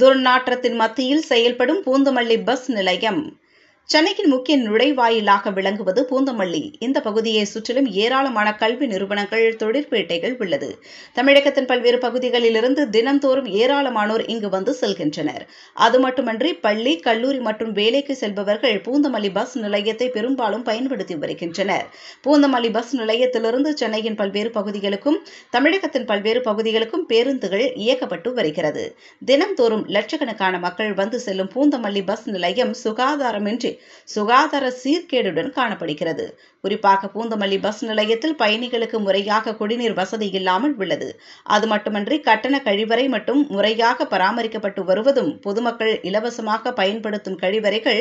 துர்நாற்றத்தின் மத்தியில் செயல்படும் பூந்தமல்லி பஸ் நிலையம் சென்னையின் முக்கிய நுழைவாயிலாக விளங்குவது பூந்தமல்லி இந்த பகுதியை சுற்றிலும் ஏராளமான கல்வி நிறுவனங்கள் தொழிற்பேட்டைகள் உள்ளது தமிழகத்தின் பல்வேறு பகுதிகளிலிருந்து தினந்தோறும் ஏராளமானோர் இங்கு வந்து செல்கின்றனர் அது மட்டுமன்றி பள்ளி கல்லூரி மற்றும் வேலைக்கு செல்பவர்கள் பூந்தமல்லி பஸ் நிலையத்தை பெரும்பாலும் பயன்படுத்தி வருகின்றனர் பூந்தமல்லி பஸ் நிலையத்திலிருந்து சென்னையின் பல்வேறு பகுதிகளுக்கும் தமிழகத்தின் பல்வேறு பகுதிகளுக்கும் பேருந்துகள் இயக்கப்பட்டு வருகிறது தினந்தோறும் லட்சக்கணக்கான மக்கள் வந்து செல்லும் பூந்தமல்லி பஸ் நிலையம் சுகாதாரமின்றி சுகாதார சீர்கேடுடன் காணப்படுகிறது குறிப்பாக பூந்தமல்லி பஸ் நிலையத்தில் பயணிகளுக்கு முறையாக குடிநீர் வசதி இல்லாமல் உள்ளது அது மட்டுமன்றி கட்டண கழிவறை மட்டும் முறையாக பராமரிக்கப்பட்டு வருவதும் பொதுமக்கள் இலவசமாக பயன்படுத்தும் கழிவறைகள்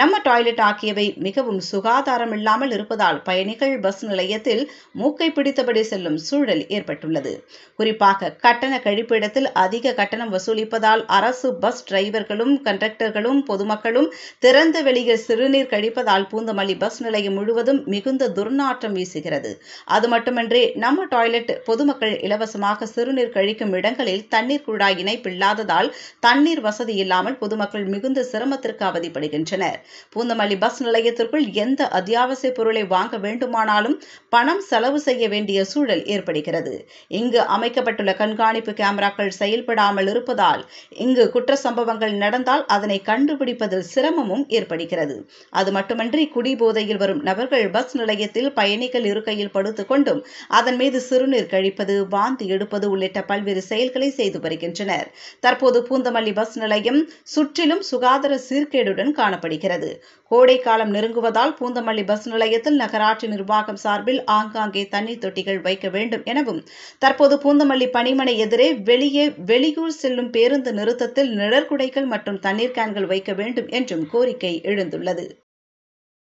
நம்ம டாய்லெட் ஆகியவை மிகவும் சுகாதாரம் இல்லாமல் இருப்பதால் பயணிகள் பஸ் நிலையத்தில் மூக்கை பிடித்தபடி செல்லும் சூழல் ஏற்பட்டுள்ளது குறிப்பாக கட்டண கழிப்பிடத்தில் அதிக கட்டணம் வசூலிப்பதால் அரசு பஸ் டிரைவர்களும் கண்டக்டர்களும் பொதுமக்களும் திறந்த வெளியில் அதிக சிறுநீர் கழிப்பதால் பூந்தமல்லி பஸ் நிலையம் முழுவதும் மிகுந்த துர்நாற்றம் வீசுகிறது அது மட்டுமன்றி நம்ம டாய்லெட் பொதுமக்கள் இலவசமாக சிறுநீர் கழிக்கும் இடங்களில் தண்ணீர் குழாய் இணைப்பு இல்லாததால் தண்ணீர் வசதி இல்லாமல் பொதுமக்கள் மிகுந்த சிரமத்திற்கு அவதிப்படுகின்றனர் பூந்தமல்லி பஸ் நிலையத்திற்குள் எந்த அத்தியாவசிய பொருளை வாங்க வேண்டுமானாலும் பணம் செலவு செய்ய வேண்டிய சூழல் ஏற்படுகிறது இங்கு அமைக்கப்பட்டுள்ள கண்காணிப்பு கேமராக்கள் செயல்படாமல் இருப்பதால் இங்கு குற்ற சம்பவங்கள் நடந்தால் அதனை கண்டுபிடிப்பதில் சிரமமும் ஏற்படுகிறது வருகிறது அது மட்டுமன்றி குடிபோதையில் வரும் நபர்கள் பஸ் நிலையத்தில் பயணிகள் இருக்கையில் கொண்டும் அதன் மீது சிறுநீர் கழிப்பது வாந்தி எடுப்பது உள்ளிட்ட பல்வேறு செயல்களை செய்து வருகின்றனர் தற்போது பூந்தமல்லி பஸ் நிலையம் சுற்றிலும் சுகாதார சீர்கேடுடன் காணப்படுகிறது கோடை காலம் நெருங்குவதால் பூந்தமல்லி பஸ் நிலையத்தில் நகராட்சி நிர்வாகம் சார்பில் ஆங்காங்கே தண்ணீர் தொட்டிகள் வைக்க வேண்டும் எனவும் தற்போது பூந்தமல்லி பணிமனை எதிரே வெளியே வெளியூர் செல்லும் பேருந்து நிறுத்தத்தில் நிழற்குடைகள் மற்றும் தண்ணீர் கேன்கள் வைக்க வேண்டும் என்றும் கோரிக்கை எழுந்தது உயர்ந்துள்ளது